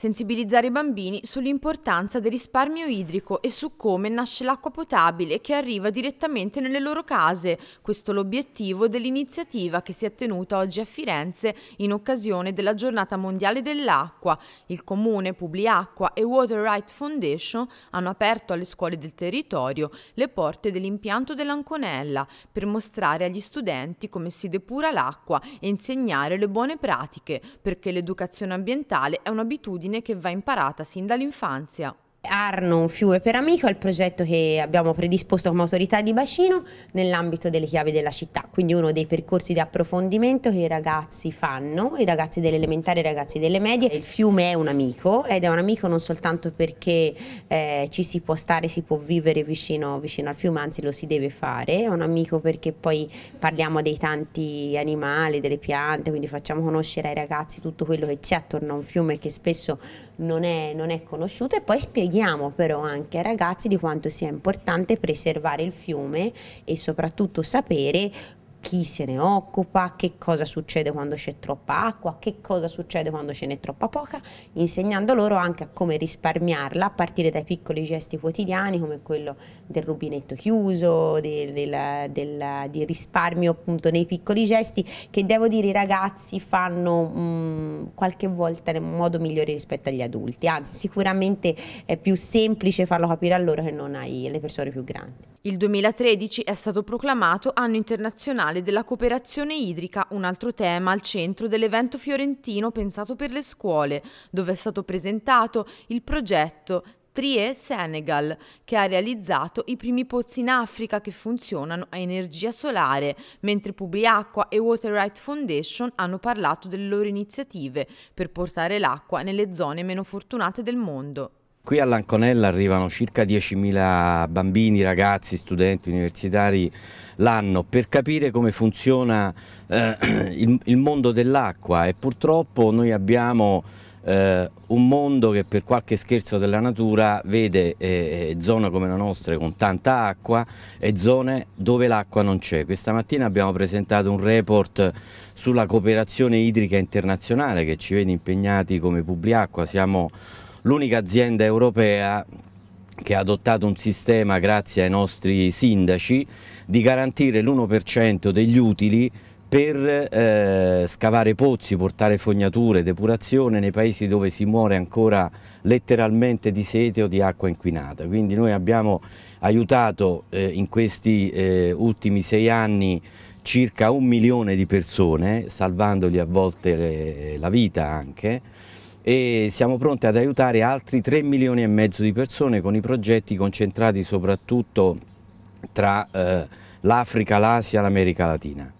sensibilizzare i bambini sull'importanza del risparmio idrico e su come nasce l'acqua potabile che arriva direttamente nelle loro case. Questo è l'obiettivo dell'iniziativa che si è tenuta oggi a Firenze in occasione della giornata mondiale dell'acqua. Il comune, Publiacqua e Water Right Foundation hanno aperto alle scuole del territorio le porte dell'impianto dell'Anconella per mostrare agli studenti come si depura l'acqua e insegnare le buone pratiche perché l'educazione ambientale è un'abitudine abitudine che va imparata sin dall'infanzia. Arno, un fiume per amico è il progetto che abbiamo predisposto come autorità di bacino nell'ambito delle chiavi della città, quindi uno dei percorsi di approfondimento che i ragazzi fanno, i ragazzi dell'elementare e i ragazzi delle medie. Il fiume è un amico ed è un amico non soltanto perché eh, ci si può stare, si può vivere vicino, vicino al fiume, anzi lo si deve fare, è un amico perché poi parliamo dei tanti animali, delle piante, quindi facciamo conoscere ai ragazzi tutto quello che c'è attorno a un fiume che spesso non è, non è conosciuto e poi spieghiamo spieghiamo però anche ai ragazzi di quanto sia importante preservare il fiume e soprattutto sapere chi se ne occupa, che cosa succede quando c'è troppa acqua, che cosa succede quando ce n'è troppa poca, insegnando loro anche a come risparmiarla a partire dai piccoli gesti quotidiani come quello del rubinetto chiuso, del, del, del, del risparmio appunto nei piccoli gesti che devo dire i ragazzi fanno mh, mm, qualche volta in modo migliore rispetto agli adulti, anzi sicuramente è più semplice farlo capire a loro che non alle persone più grandi. Il 2013 è stato proclamato anno internazionale nazionale della cooperazione idrica, un altro tema al centro dell'evento fiorentino pensato per le scuole, dove è stato presentato il progetto Trie Senegal, che ha realizzato i primi pozzi in Africa che funzionano a energia solare, mentre Publiacqua e Water Right Foundation hanno parlato delle loro iniziative per portare l'acqua nelle zone meno fortunate del mondo. Qui a Lanconella arrivano circa 10.000 bambini, ragazzi, studenti, universitari l'anno per capire come funziona eh, il, il, mondo dell'acqua e purtroppo noi abbiamo eh, un mondo che per qualche scherzo della natura vede eh, zone come la nostra con tanta acqua e zone dove l'acqua non c'è. Questa mattina abbiamo presentato un report sulla cooperazione idrica internazionale che ci vede impegnati come Publiacqua, siamo l'unica azienda europea che ha adottato un sistema, grazie ai nostri sindaci, di garantire l'1% degli utili per eh, scavare pozzi, portare fognature, depurazione nei paesi dove si muore ancora letteralmente di sete o di acqua inquinata. Quindi noi abbiamo aiutato eh, in questi eh, ultimi sei anni circa un milione di persone, salvandogli a volte le, la vita anche, e siamo pronti ad aiutare altri 3 milioni e mezzo di persone con i progetti concentrati soprattutto tra eh, l'Africa, l'Asia e l'America Latina.